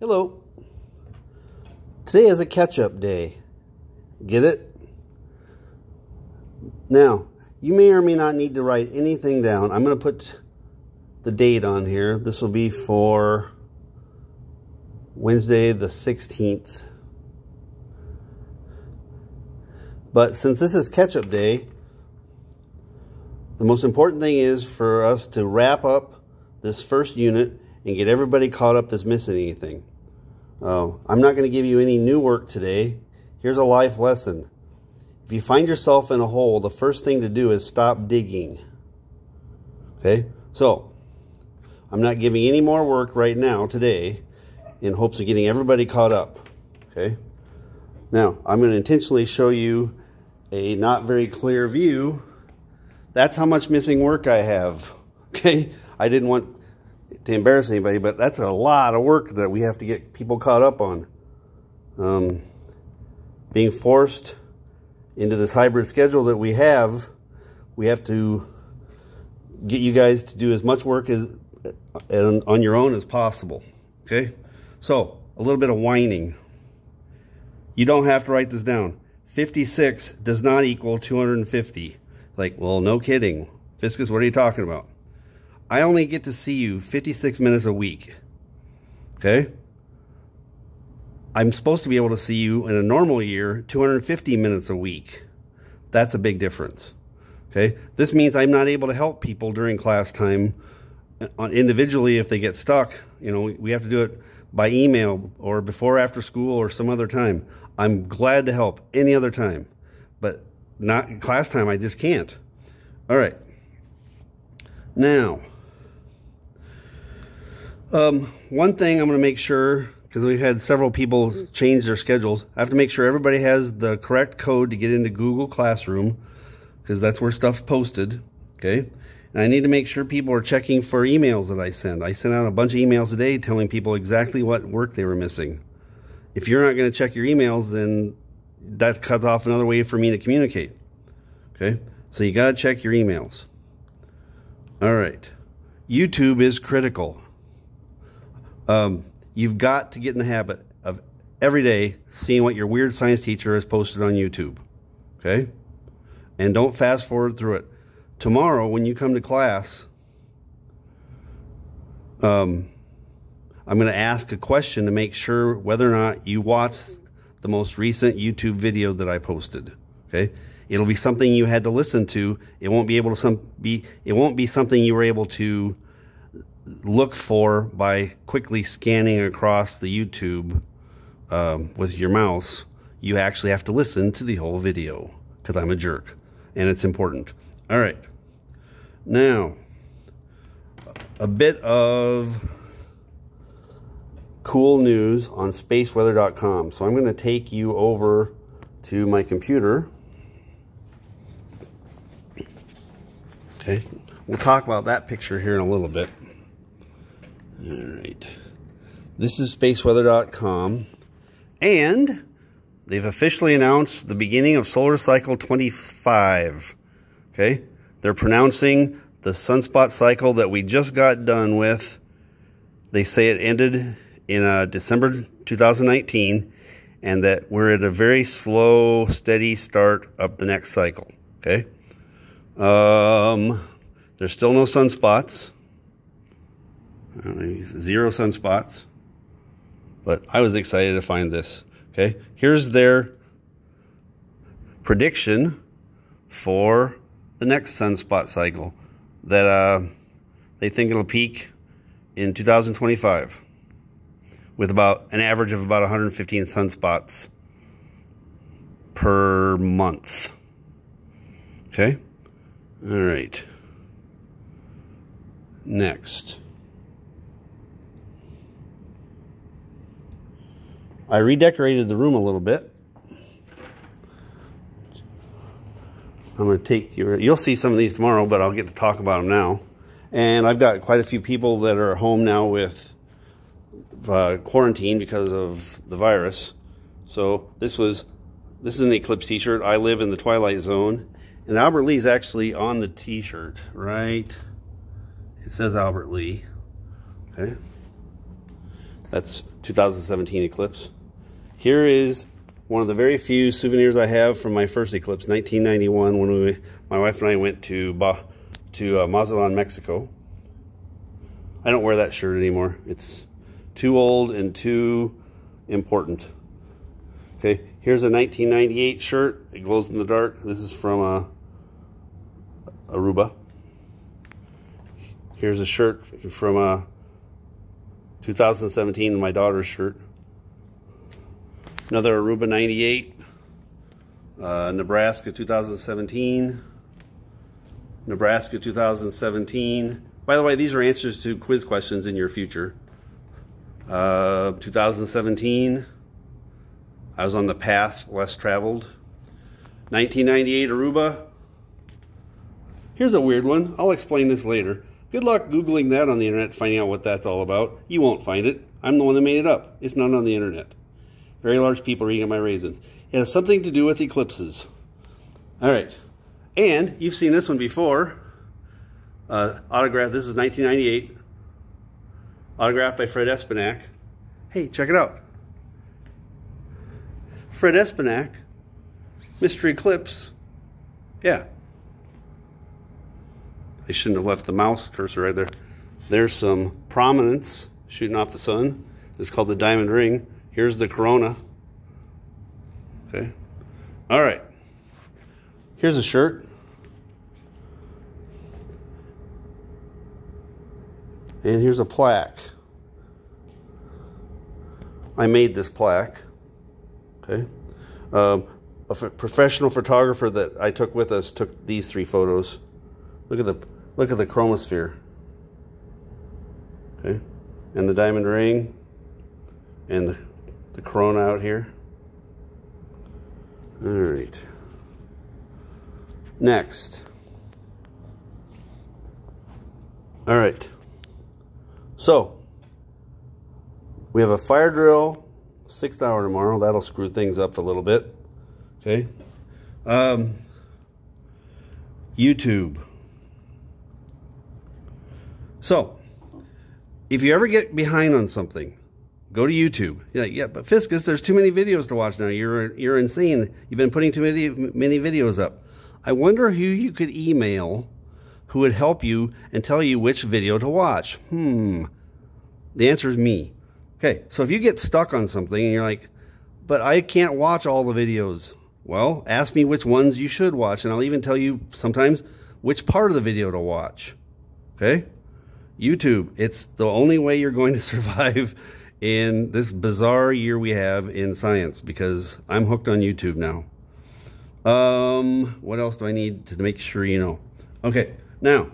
Hello. Today is a catch-up day. Get it? Now, you may or may not need to write anything down. I'm going to put the date on here. This will be for Wednesday the 16th. But since this is catch-up day, the most important thing is for us to wrap up this first unit and get everybody caught up that's missing anything. Oh, I'm not going to give you any new work today. Here's a life lesson. If you find yourself in a hole, the first thing to do is stop digging. Okay? So, I'm not giving any more work right now today in hopes of getting everybody caught up. Okay? Now, I'm going to intentionally show you a not very clear view. That's how much missing work I have. Okay? I didn't want to embarrass anybody, but that's a lot of work that we have to get people caught up on. Um, being forced into this hybrid schedule that we have, we have to get you guys to do as much work as on, on your own as possible. Okay, so a little bit of whining. You don't have to write this down. 56 does not equal 250. Like, well, no kidding. Fiscus, what are you talking about? I only get to see you 56 minutes a week. Okay? I'm supposed to be able to see you in a normal year 250 minutes a week. That's a big difference. Okay? This means I'm not able to help people during class time uh, individually if they get stuck. You know, we have to do it by email or before after school or some other time. I'm glad to help any other time, but not class time. I just can't. All right. Now, um, one thing I'm going to make sure, because we've had several people change their schedules, I have to make sure everybody has the correct code to get into Google Classroom, because that's where stuff's posted, okay? And I need to make sure people are checking for emails that I send. I sent out a bunch of emails today telling people exactly what work they were missing. If you're not going to check your emails, then that cuts off another way for me to communicate, okay? So you got to check your emails. All right. YouTube is critical. Um, you've got to get in the habit of every day seeing what your weird science teacher has posted on YouTube. Okay? And don't fast forward through it. Tomorrow, when you come to class, um, I'm going to ask a question to make sure whether or not you watched the most recent YouTube video that I posted. Okay? It'll be something you had to listen to. It won't be able to some be it won't be something you were able to look for by quickly scanning across the YouTube um, with your mouse, you actually have to listen to the whole video because I'm a jerk and it's important. All right. Now, a bit of cool news on spaceweather.com. So I'm going to take you over to my computer. Okay. We'll talk about that picture here in a little bit. This is spaceweather.com. And they've officially announced the beginning of solar cycle 25. Okay? They're pronouncing the sunspot cycle that we just got done with. They say it ended in uh, December 2019 and that we're at a very slow, steady start up the next cycle. Okay? Um, there's still no sunspots. Uh, zero sunspots but I was excited to find this. Okay, here's their prediction for the next sunspot cycle that uh, they think it'll peak in 2025 with about an average of about 115 sunspots per month. Okay, all right. Next. I redecorated the room a little bit. I'm going to take your, you'll see some of these tomorrow, but I'll get to talk about them now. And I've got quite a few people that are home now with uh, quarantine because of the virus. So this was, this is an Eclipse t-shirt. I live in the Twilight Zone. And Albert Lee is actually on the t-shirt, right? It says Albert Lee. Okay. That's 2017 Eclipse. Here is one of the very few souvenirs I have from my first eclipse, 1991, when we, my wife and I went to ba, to uh, Mazatlan, Mexico. I don't wear that shirt anymore. It's too old and too important. Okay, here's a 1998 shirt. It glows in the dark. This is from uh, Aruba. Here's a shirt from uh, 2017, my daughter's shirt. Another Aruba 98, uh, Nebraska 2017, Nebraska 2017. By the way, these are answers to quiz questions in your future. Uh, 2017, I was on the path less traveled. 1998 Aruba. Here's a weird one. I'll explain this later. Good luck Googling that on the internet, finding out what that's all about. You won't find it. I'm the one that made it up. It's not on the internet. Very large people are eating my raisins. It has something to do with eclipses. All right. And you've seen this one before. Uh, autograph, this is 1998. Autographed by Fred Espinac. Hey, check it out. Fred Espinac, Mystery Eclipse. Yeah. I shouldn't have left the mouse cursor right there. There's some prominence shooting off the sun. It's called the diamond ring. Here's the Corona. Okay. All right. Here's a shirt. And here's a plaque. I made this plaque. Okay. Um, a professional photographer that I took with us took these three photos. Look at the look at the chromosphere. Okay. And the diamond ring and the the Corona out here. All right. Next. All right. So, we have a fire drill, sixth hour tomorrow. That'll screw things up a little bit. Okay. Um, YouTube. So, if you ever get behind on something, Go to YouTube. You're like, yeah, but Fiscus, there's too many videos to watch now. You're you're insane. You've been putting too many many videos up. I wonder who you could email who would help you and tell you which video to watch. Hmm. The answer is me. Okay, so if you get stuck on something and you're like, but I can't watch all the videos. Well, ask me which ones you should watch, and I'll even tell you sometimes which part of the video to watch. Okay? YouTube, it's the only way you're going to survive in this bizarre year we have in science because I'm hooked on YouTube now. Um, what else do I need to make sure you know? Okay, now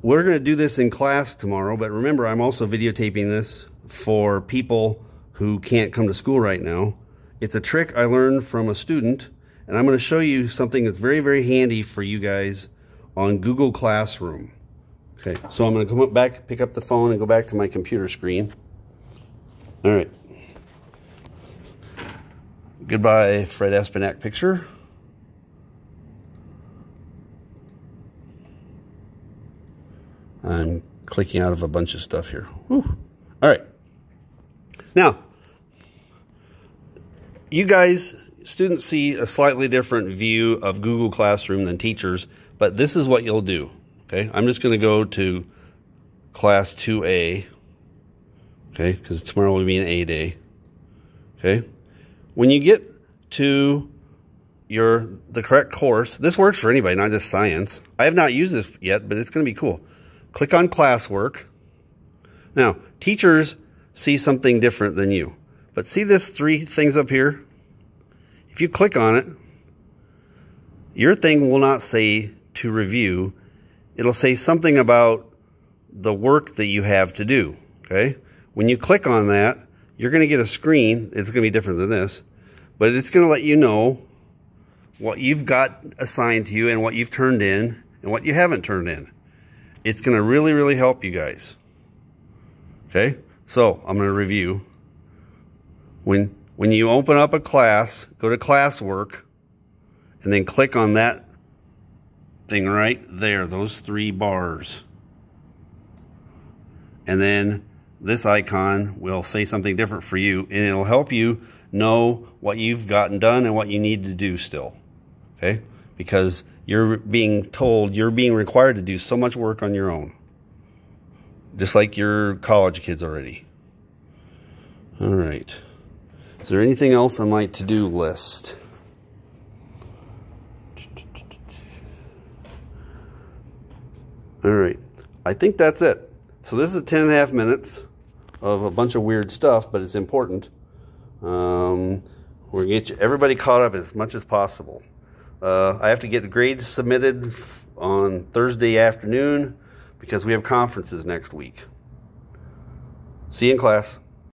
we're going to do this in class tomorrow, but remember I'm also videotaping this for people who can't come to school right now. It's a trick I learned from a student, and I'm going to show you something that's very, very handy for you guys on Google Classroom. Okay, so I'm going to come back, pick up the phone, and go back to my computer screen. All right. Goodbye, Fred Aspinak picture. I'm clicking out of a bunch of stuff here. Whew. All right. Now, you guys, students see a slightly different view of Google Classroom than teachers, but this is what you'll do. Okay, I'm just going to go to class 2A, okay, because tomorrow will be an A day, okay? When you get to your the correct course, this works for anybody, not just science. I have not used this yet, but it's going to be cool. Click on classwork. Now, teachers see something different than you, but see this three things up here? If you click on it, your thing will not say to review it'll say something about the work that you have to do. Okay. When you click on that, you're going to get a screen. It's going to be different than this, but it's going to let you know what you've got assigned to you and what you've turned in and what you haven't turned in. It's going to really, really help you guys. Okay. So I'm going to review. When, when you open up a class, go to classwork and then click on that thing right there, those three bars. And then this icon will say something different for you and it'll help you know what you've gotten done and what you need to do still, okay? Because you're being told, you're being required to do so much work on your own, just like your college kids already. All right. Is there anything else on my to-do list? All right. I think that's it. So this is 10 and a half minutes of a bunch of weird stuff, but it's important. Um, we're going to get you, everybody caught up as much as possible. Uh, I have to get the grades submitted on Thursday afternoon because we have conferences next week. See you in class.